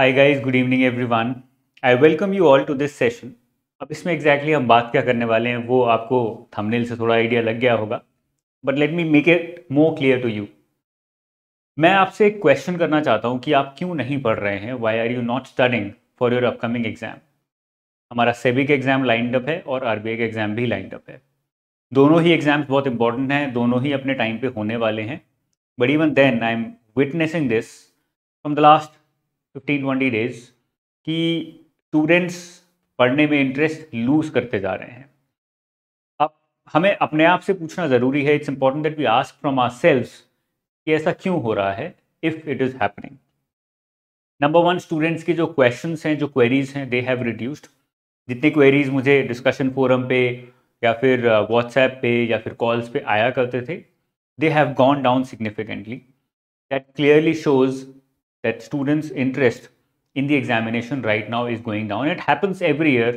High guys good evening everyone I welcome you all to this session अब इसमें exactly exactly हम बात क्या करने वाले हैं वो आपको थमनेल से थोड़ा आइडिया लग गया होगा but let me make it more clear to you मैं आपसे एक क्वेश्चन करना चाहता हूँ कि आप क्यों नहीं पढ़ रहे हैं why are you not studying for your upcoming exam हमारा सेबी का एग्जाम लाइंड अप है और आर का एग्जाम भी लाइंड अप है दोनों ही एग्जाम्स बहुत इंपॉर्टेंट हैं दोनों ही अपने टाइम पे होने वाले हैं but even then I am witnessing this from the last fifteen twenty days कि स्टूडेंट्स पढ़ने में इंटरेस्ट लूज़ करते जा रहे हैं अब हमें अपने आप से पूछना ज़रूरी है it's important that we ask from ourselves कि ऐसा क्यों हो रहा है if it is happening number one students के जो क्वेश्चन हैं जो क्वेरीज हैं दे हैव रिड्यूस्ड जितनी क्वेरीज मुझे डिस्कशन फोरम पे या फिर व्हाट्सएप uh, पे या फिर कॉल्स पे आया करते थे they have gone down significantly that clearly shows that students' interest in the examination right now is going down. It happens every year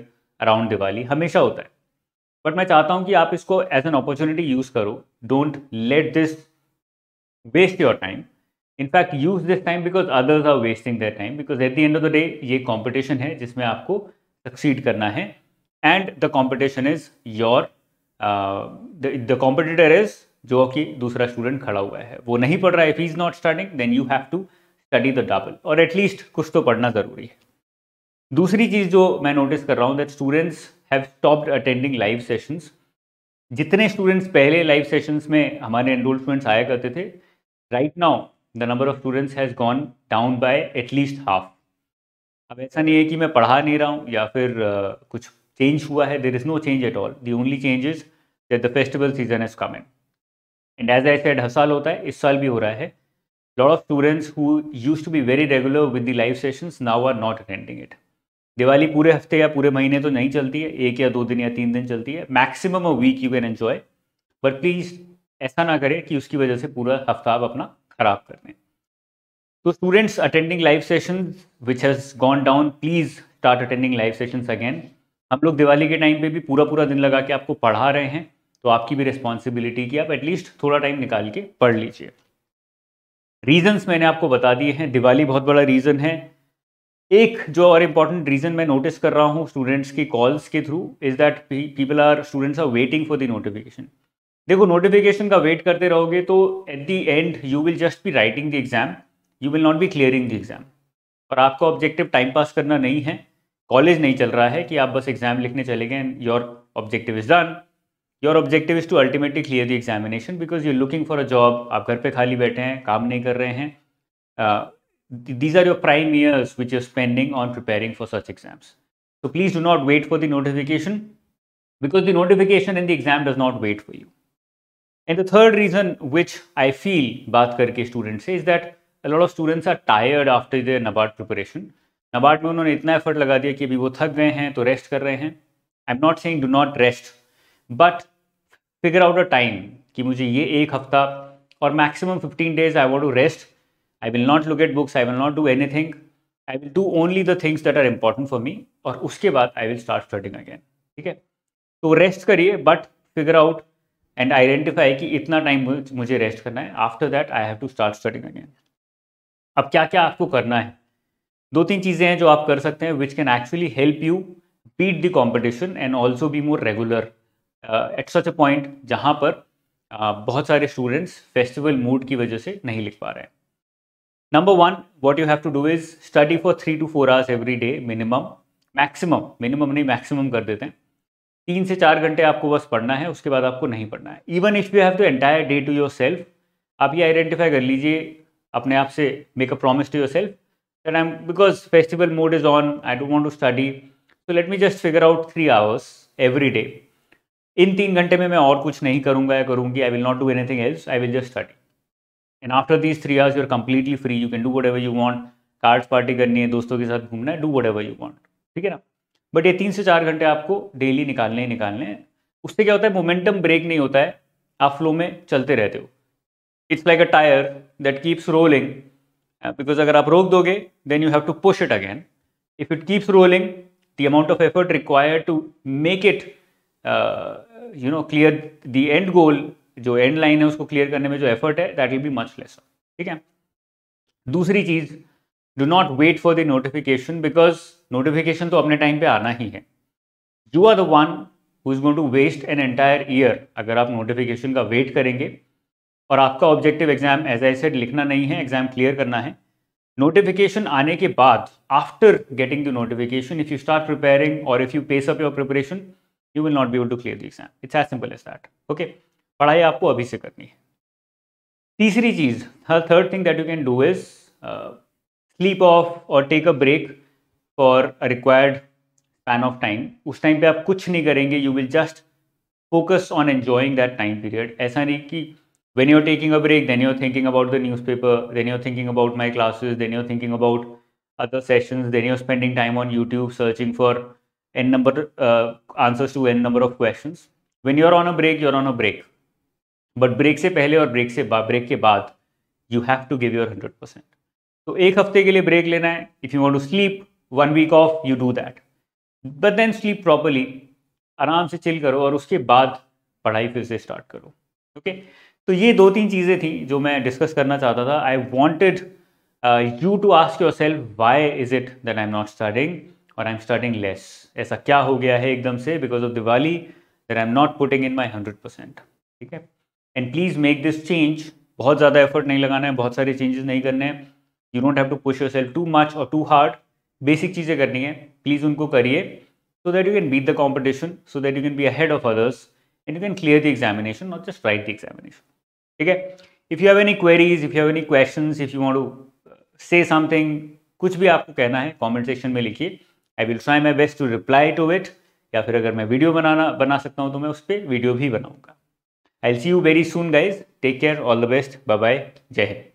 around Diwali, हमेशा होता है बट मैं चाहता हूँ कि आप इसको एज एन अपॉर्चुनिटी यूज करो don't let this waste your time in fact use this time because others are wasting that time because at the end of the day ये कॉम्पिटिशन है जिसमें आपको सक्सीड करना है and the competition is your the competitor is जो कि दूसरा student खड़ा हुआ है वो नहीं पढ़ रहा है if is not starting then you have to study the double और एटलीस्ट कुछ तो पढ़ना ज़रूरी है दूसरी चीज़ जो मैं नोटिस कर रहा हूँ that students have stopped attending live sessions जितने स्टूडेंट्स पहले लाइव सेशंस में हमारे एनरोल स्टूडेंट्स आया करते थे right now the number of students has gone down by at least half अब ऐसा नहीं है कि मैं पढ़ा नहीं रहा हूँ या फिर uh, कुछ चेंज हुआ है there is no change at all the only change is that the festival season is coming and as I said हर साल होता है इस साल भी हो रहा है lot of students who used to be very regular with the live sessions now are not attending it. Diwali पूरे हफ्ते या पूरे महीने तो नहीं चलती है एक या दो दिन या तीन दिन चलती है maximum a week you can enjoy but please ऐसा ना करें कि उसकी वजह से पूरा हफ्ता आप अपना ख़राब कर दें तो students attending live session which has gone down please start attending live sessions again हम लोग दिवाली के टाइम पे भी पूरा पूरा दिन लगा के आपको पढ़ा रहे हैं तो आपकी भी रिस्पॉन्सिबिलिटी कि आप एटलीस्ट थोड़ा टाइम निकाल के पढ़ लीजिए रीजंस मैंने आपको बता दिए हैं दिवाली बहुत बड़ा रीज़न है एक जो और इम्पॉर्टेंट रीज़न मैं नोटिस कर रहा हूँ स्टूडेंट्स की कॉल्स के through is that people are students are waiting for the notification देखो नोटिफिकेशन का वेट करते रहोगे तो at the end you will just be writing the exam you will not be clearing the exam और आपका objective time pass करना नहीं है कॉलेज नहीं चल रहा है कि आप बस एग्ज़ाम लिखने चले गए and your objective is done your objective is to ultimately clear the examination because you're looking for a job आप घर पर खाली बैठे हैं काम नहीं कर रहे हैं these are your prime years which you're spending on preparing for such exams तो please do not wait for the notification because the notification in the exam does not wait for you and the third reason which I feel बात करके student से is that lot of students are tired after the NABARD preparation NABARD में उन्होंने इतना effort लगा दिया कि अभी वो थक गए हैं तो रेस्ट कर रहे हैं I am not saying do not rest but figure out a time कि मुझे ये एक हफ्ता और maximum fifteen days I want to rest I will not look at books I will not do any thing I will do only the things that are important for me और उसके बाद I will start starting again ठीक है तो rest करिए but figure out and identify कि इतना time मुझे रेस्ट करना है after that I have to start starting again अब क्या क्या आपको करना है दो तीन चीज़ें हैं जो आप कर सकते हैं which can actually help you beat the competition and also be more regular at such a point जहाँ पर uh, बहुत सारे स्टूडेंट्स फेस्टिवल मूड की वजह से नहीं लिख पा रहे हैं number one what you have to do is study for three two four hours every day minimum maximum minimum नहीं मैक्सिमम कर देते हैं तीन से चार घंटे आपको बस पढ़ना है उसके बाद आपको नहीं पढ़ना है even if you have to entire day to yourself आप ये आइडेंटिफाई कर लीजिए अपने आप से make a promise to yourself that I because festival mode is on I don't want to study so let me just figure out three hours every day in तीन घंटे में मैं और कुछ नहीं करूंगा या करूँगी I will not do anything else I will just study and after these three hours you are completely free you can do what you want cards party करनी है दोस्तों के साथ घूमना है डू वट यू वॉन्ट ठीक है ना बट ये तीन से चार घंटे आपको डेली निकालने ही निकालने हैं उससे क्या होता है मोमेंटम ब्रेक नहीं होता है आप फ्लो में चलते रहते हो it's like a tyre that keeps rolling because अगर आप रोक दोगे then you have to push it again if it keeps rolling the amount of effort required to make it you know clear the end goal जो end line है उसको clear करने में जो एफर्ट है that will be much less ठीक है दूसरी चीज़ do not wait for the notification because notification तो अपने टाइम पे आना ही है you are the one who is going to waste an entire year अगर आप नोटिफिकेशन का वेट करेंगे और आपका objective exam as I said लिखना नहीं है एग्जाम क्लियर करना है नोटिफिकेशन आने के बाद after getting the notification if you start preparing और if you pace up your preparation you will not be able to clear the exam it's as simple as that okay पढ़ाई आपको अभी से करनी है तीसरी चीज third thing that you can do is sleep off और take a break for a required span of time उस टाइम पे आप कुछ नहीं करेंगे you will just focus on enjoying that time period ऐसा नहीं कि when you are taking a break then you're thinking about the newspaper then you're thinking about my classes then you're thinking about other session then you're spending time on YouTube searching for n number uh, answers to n number of questions when you are on a break you are on a break but break से पहले और break से break के बाद you have to give your hundred percent तो एक हफ्ते के लिए ब्रेक लेना है if you want to sleep one week off you do that but then sleep properly आराम से चिल करो और उसके बाद पढ़ाई फिर से स्टार्ट करो ओके okay? तो ये दो तीन चीज़ें थी जो मैं डिस्कस करना चाहता था I wanted you to ask yourself why is it that I am not starting और आई एम स्टार्टिंग लेस ऐसा क्या हो गया है एकदम से because of Diwali that I am not putting in my hundred percent ठीक है and please make this change बहुत ज़्यादा एफर्ट नहीं लगाना है बहुत सारे चेंजेस नहीं करने हैं you don't have to push yourself too much और टू हार्ड बेसिक चीज़ें करनी है प्लीज़ उनको करिए so that you can beat the competition so that you can be ahead of others and you can clear the examination not just write the examination ठीक है if you have any queries if you have any question if you want to say something कुछ भी आपको कहना है comment section में लिखिए I will try my best to reply to it या फिर अगर मैं वीडियो बनाना बना सकता हूँ तो मैं उस पर वीडियो भी बनाऊँगा I see you very soon guys take care all the best bye bye जय हिंद